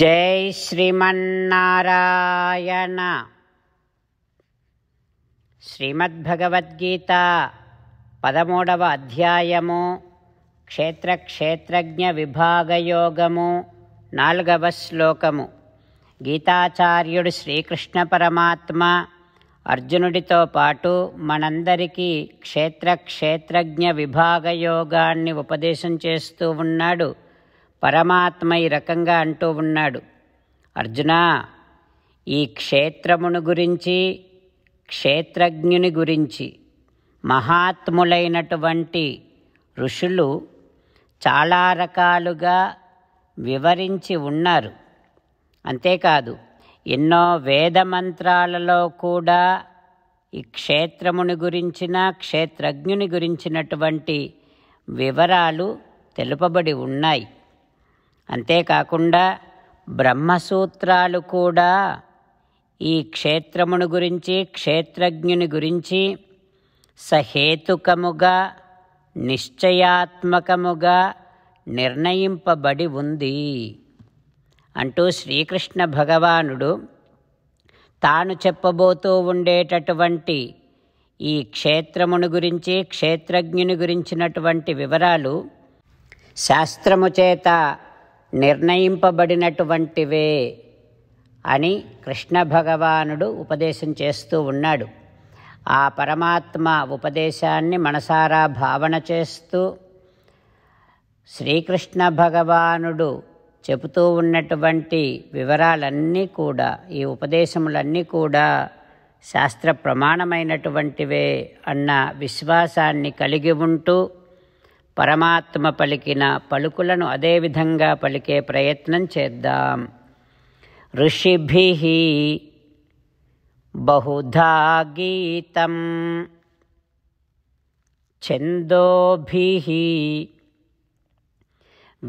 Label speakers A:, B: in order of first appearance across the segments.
A: జై శ్రీమన్నారాయణ శ్రీమద్భగవద్గీత పదమూడవ అధ్యాయము క్షేత్రక్షేత్రజ్ఞ విభాగయోగము నాలుగవ శ్లోకము గీతాచార్యుడు శ్రీకృష్ణ పరమాత్మ అర్జునుడితో పాటు మనందరికీ క్షేత్రక్షేత్రజ్ఞ విభాగయోగాన్ని ఉపదేశం చేస్తూ ఉన్నాడు పరమాత్మ ఈ రకంగా అంటూ ఉన్నాడు అర్జున ఈ క్షేత్రమును గురించి క్షేత్రజ్ఞుని గురించి మహాత్ములైనటువంటి ఋషులు చాలా రకాలుగా వివరించి ఉన్నారు అంతేకాదు ఎన్నో వేద మంత్రాలలో కూడా ఈ క్షేత్రముని గురించిన క్షేత్రజ్ఞుని గురించినటువంటి వివరాలు తెలుపబడి ఉన్నాయి అంతేకాకుండా బ్రహ్మసూత్రాలు కూడా ఈ క్షేత్రమును గురించి క్షేత్రజ్ఞుని గురించి సహేతుకముగా నిశ్చయాత్మకముగా నిర్ణయింపబడి ఉంది అంటూ శ్రీకృష్ణ భగవానుడు తాను చెప్పబోతూ ఉండేటటువంటి ఈ క్షేత్రమును గురించి క్షేత్రజ్ఞుని గురించినటువంటి వివరాలు శాస్త్రము చేత నిర్ణయింపబడినటువంటివే అని కృష్ణ భగవానుడు ఉపదేశం చేస్తూ ఉన్నాడు ఆ పరమాత్మ ఉపదేశాన్ని మనసారా భావన చేస్తూ శ్రీకృష్ణ భగవానుడు చెబుతూ ఉన్నటువంటి వివరాలన్నీ కూడా ఈ ఉపదేశములన్నీ కూడా శాస్త్ర ప్రమాణమైనటువంటివే అన్న విశ్వాసాన్ని కలిగి ఉంటూ పరమాత్మ పలికిన పలుకులను అదేవిధంగా పలికే ప్రయత్నం చేద్దాం ఋషిభి బహుధా గీతం ఛందోభి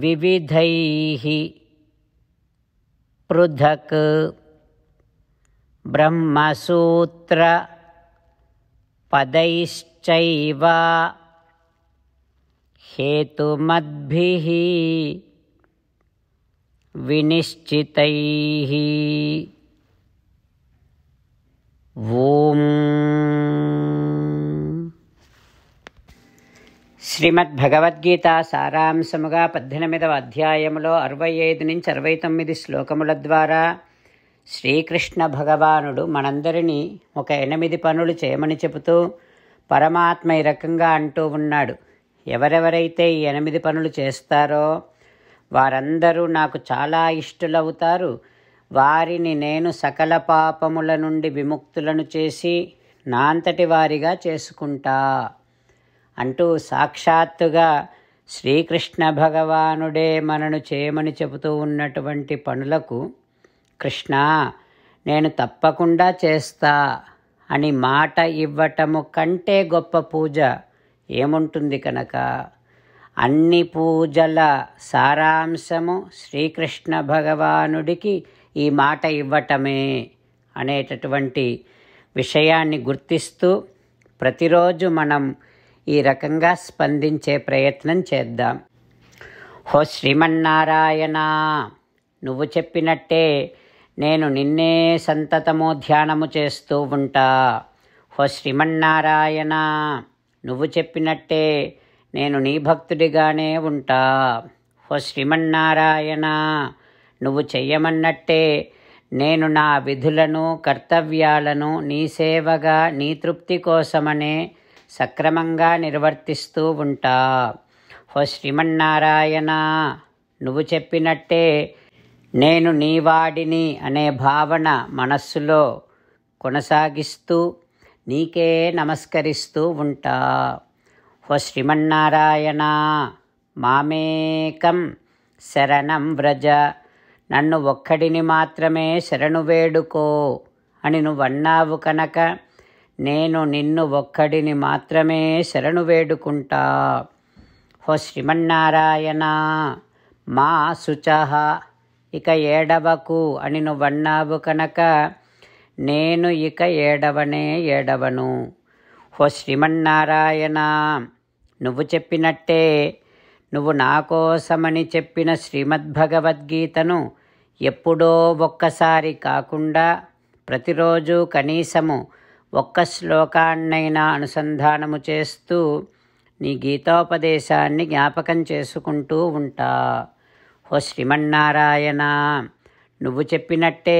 A: వివిధై పృథక్ బ్రహ్మసూత్ర పదైశ్చైవ హేతుమద్భి వినిశ్చిత శ్రీమద్భగవద్గీత సారాంశముగా పద్దెనిమిదవ అధ్యాయములో అరవై ఐదు నుంచి అరవై తొమ్మిది శ్లోకముల ద్వారా శ్రీకృష్ణ భగవానుడు మనందరినీ ఒక ఎనిమిది పనులు చేయమని చెబుతూ పరమాత్మ ఈ రకంగా అంటూ ఉన్నాడు ఎవరెవరైతే ఈ ఎనిమిది పనులు చేస్తారో వారందరూ నాకు చాలా ఇష్టలవుతారు వారిని నేను సకల పాపముల నుండి విముక్తులను చేసి నా అంతటి వారిగా చేసుకుంటా అంటూ సాక్షాత్తుగా శ్రీకృష్ణ భగవానుడే మనను చేయమని చెబుతూ ఉన్నటువంటి పనులకు కృష్ణ నేను తప్పకుండా చేస్తా అని మాట ఇవ్వటము కంటే గొప్ప పూజ ఏముంటుంది కనుక అన్ని పూజల సారాంశము శ్రీకృష్ణ భగవానుడికి ఈ మాట ఇవ్వటమే అనేటటువంటి విషయాన్ని గుర్తిస్తూ ప్రతిరోజు మనం ఈ రకంగా స్పందించే ప్రయత్నం చేద్దాం హో శ్రీమన్నారాయణ నువ్వు చెప్పినట్టే నేను నిన్నే సంతతము ధ్యానము చేస్తూ ఉంటా హో శ్రీమన్నారాయణ నువ్వు చెప్పినట్టే నేను నీ భక్తుడిగానే ఉంటా ఓ శ్రీమన్నారాయణ నువ్వు చెయ్యమన్నట్టే నేను నా విధులను కర్తవ్యాలను నీ సేవగా నీ తృప్తి కోసమనే సక్రమంగా నిర్వర్తిస్తూ ఉంటా ఓ శ్రీమన్నారాయణ నువ్వు చెప్పినట్టే నేను నీవాడిని అనే భావన మనస్సులో కొనసాగిస్తూ నీకే నమస్కరిస్తూ ఉంటా ఓ శ్రీమన్నారాయణ మామేకం శరణం వ్రజ నన్ను ఒక్కడిని మాత్రమే శరణు వేడుకో అని నువ్వన్నావు కనుక నేను నిన్ను ఒక్కడిని మాత్రమే శరణు వేడుకుంటా ఓ శ్రీమన్నారాయణ మా శుచ ఇక ఏడవకు అని నువ్వన్నావు కనుక నేను ఇక ఏడవనే ఏడవను ఓ శ్రీమన్నారాయణ నువ్వు చెప్పినట్టే నువ్వు నా కోసమని చెప్పిన శ్రీమద్భగవద్గీతను ఎప్పుడో ఒక్కసారి కాకుండా ప్రతిరోజు కనీసము ఒక్క శ్లోకాన్నైనా అనుసంధానము చేస్తూ నీ గీతోపదేశాన్ని జ్ఞాపకం చేసుకుంటూ ఉంటా ఓ శ్రీమన్నారాయణ నువ్వు చెప్పినట్టే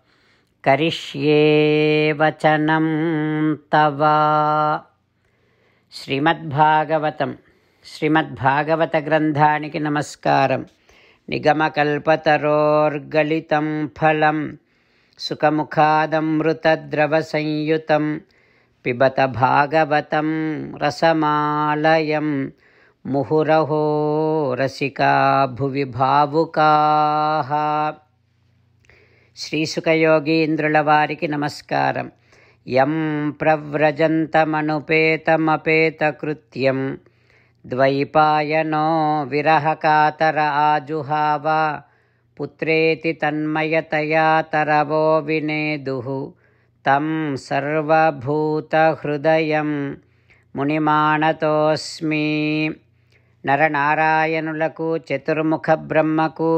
A: करिष्ये वचनं तव श्रीमद्भागवतं श्रीमद्भागवतग्रन्थानिकि नमस्कारं निगमकल्पतरोर्गलितं फलं सुखमुखादमृतद्रवसंयुतं पिबत भागवतं रसमालयं मुहुरहो रसिका भुवि भावुकाः శ్రీసుఖయోగీంద్రుల వారికి నమస్కారం యం ప్రవ్రజంతమనుపేతమపేతకృత్యం ద్వైపాయనో విరహకాతర ఆజుహావ పుత్రేతి తన్మయతయా తరవో వినేదు తం సర్వభూతహృదయం మునిమాణతోస్మి నరనారాయణులకు చతుర్ముఖ బ్రహ్మకు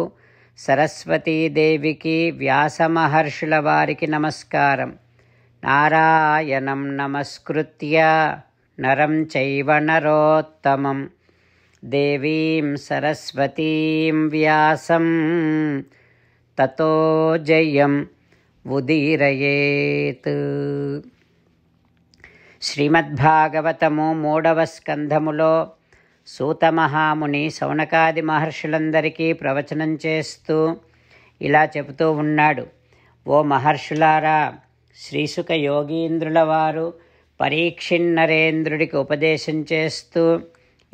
A: సరస్వతీదేవికి వ్యాసమహర్షుల వారికి నమస్కారం నారాయణం నమస్కృత్య నరం చైవ నరోత్తమం దేవీం సరస్వతీం వ్యాసం తతో జయం ఉదీరయేత్ శ్రీమద్భాగవతము మూడవ స్కంధములో సూతమహాముని శౌనకాది మహర్షులందరికీ ప్రవచనం చేస్తూ ఇలా చెబుతూ ఉన్నాడు ఓ మహర్షులారా శ్రీసుక యోగీంద్రుల వారు పరీక్షిన్నరేంద్రుడికి ఉపదేశం చేస్తూ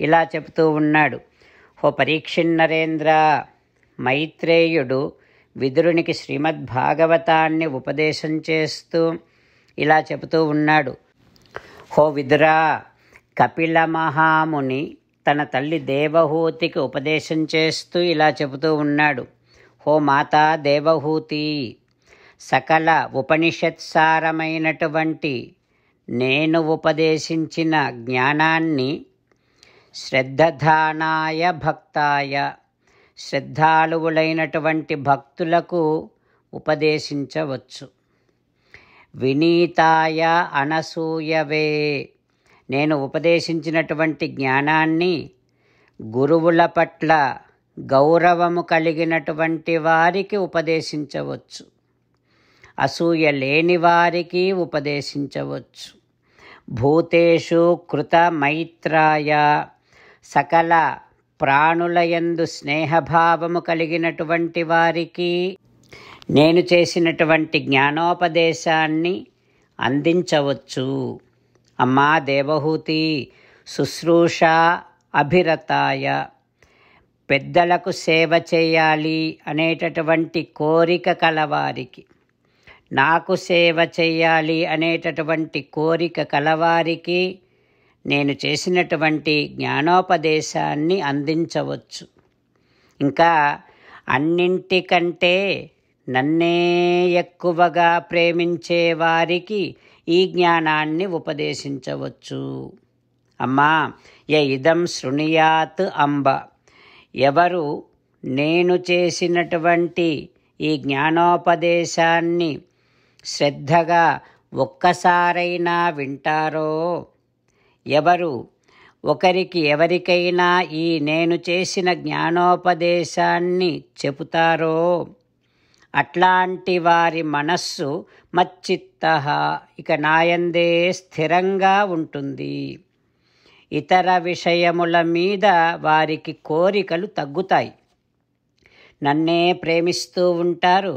A: ఇలా చెబుతూ ఉన్నాడు ఓ పరీక్షిన్నరేంద్ర మైత్రేయుడు విదురునికి శ్రీమద్భాగవతాన్ని ఉపదేశం చేస్తూ ఇలా చెబుతూ ఉన్నాడు హో విదురా కపిల మహాముని తన తల్లి దేవహూతికి ఉపదేశం చేస్తూ ఇలా చెబుతూ ఉన్నాడు హో మాతా దేవహూతి సకల ఉపనిషత్సారమైనటువంటి నేను ఉపదేశించిన జ్ఞానాన్ని శ్రద్ధధానాయ భక్తాయ శ్రద్ధాలువులైనటువంటి భక్తులకు ఉపదేశించవచ్చు వినీతాయ అనసూయవే నేను ఉపదేశించినటువంటి జ్ఞానాన్ని గురువుల పట్ల గౌరవము కలిగినటువంటి వారికి ఉపదేశించవచ్చు అసూయ లేని వారికి ఉపదేశించవచ్చు భూతేషు కృత మైత్రాయ సకల ప్రాణులయందు స్నేహభావము కలిగినటువంటి వారికి నేను చేసినటువంటి జ్ఞానోపదేశాన్ని అందించవచ్చు అమ్మా దేవహూతి శుశ్రూష అభిరతాయ పెద్దలకు సేవ చేయాలి అనేటటువంటి కోరిక కలవారికి నాకు సేవ చేయాలి అనేటటువంటి కోరిక కలవారికి నేను చేసినటువంటి జ్ఞానోపదేశాన్ని అందించవచ్చు ఇంకా అన్నింటికంటే నన్నే ఎక్కువగా ప్రేమించే వారికి ఈ జ్ఞానాన్ని ఉపదేశించవచ్చు అమ్మా య ఇదం శృణుయాత్ అంబ ఎవరు నేను చేసినటువంటి ఈ జ్ఞానోపదేశాన్ని శ్రద్ధగా ఒక్కసారైనా వింటారో ఎవరు ఒకరికి ఎవరికైనా ఈ నేను చేసిన జ్ఞానోపదేశాన్ని చెబుతారో అట్లాంటి వారి మనస్సు మచ్చిత్త ఇక నాయందే స్థిరంగా ఉంటుంది ఇతర విషయముల మీద వారికి కోరికలు తగ్గుతాయి నన్నే ప్రేమిస్తూ ఉంటారు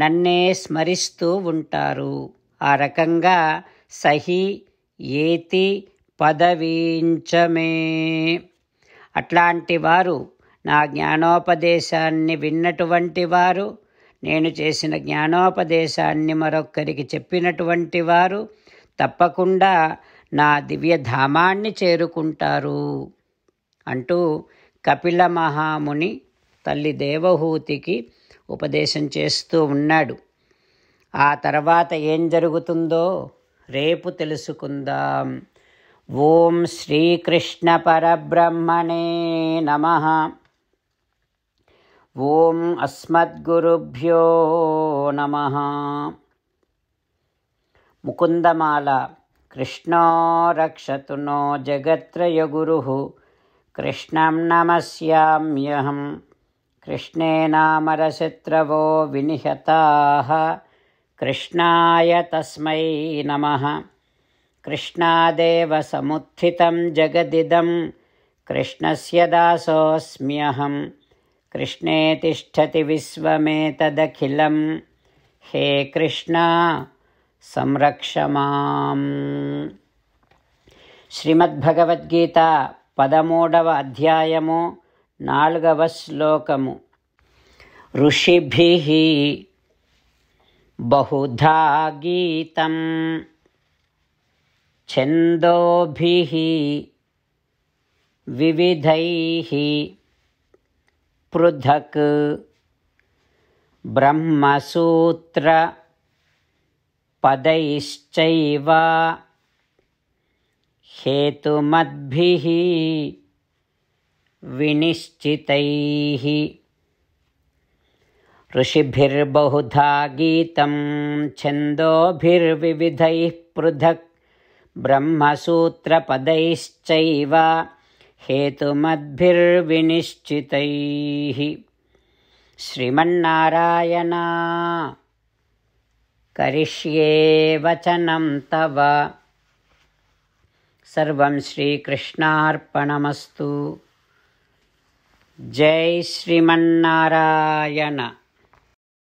A: నన్నే స్మరిస్తూ ఉంటారు ఆ రకంగా సహి ఏతి పదవీంచమే అట్లాంటి వారు నా జ్ఞానోపదేశాన్ని విన్నటువంటి వారు నేను చేసిన జ్ఞానోపదేశాన్ని మరొక్కరికి చెప్పినటువంటి వారు తప్పకుండా నా దివ్యధామాన్ని చేరుకుంటారు అంటూ కపిల మహాముని తల్లి దేవహూతికి ఉపదేశం చేస్తూ ఉన్నాడు ఆ తర్వాత ఏం జరుగుతుందో రేపు తెలుసుకుందాం ఓం శ్రీకృష్ణ పరబ్రహ్మణే నమ ॐ अस्मद्गुरुभ्यो नमः मुकुन्दमाला कृष्णो रक्षतु नो जगत्र गुरुः कृष्णं नमस्याम्यहं कृष्णेनामरशत्रवो विनिहताः कृष्णाय तस्मै नमः कृष्णादेवसमुत्थितं जगदिदं कृष्णस्य दासोऽस्म्यहम् कृष्णे तिष्ठति विश्वमेतदखिलं हे कृष्ण संरक्ष मां श्रीमद्भगवद्गीता पदमूडव अध्यायमु श्लोकमु ऋषिभिः बहुधा गीतं छन्दोभिः विविधैः पृथक् ब्रह्मसूत्रपदैश्चैव हेतुमद्भिः विनिश्चितैः ऋषिभिर्बहुधा गीतं छन्दोभिर्विविधैः पृथक् ब्रह्मसूत्रपदैश्चैव हेतुमद्भिर्विनिश्चितैः श्रीमन्नारायणा करिष्ये वचनं तव सर्वं श्रीकृष्णार्पणमस्तु जय श्रीमन्नारायण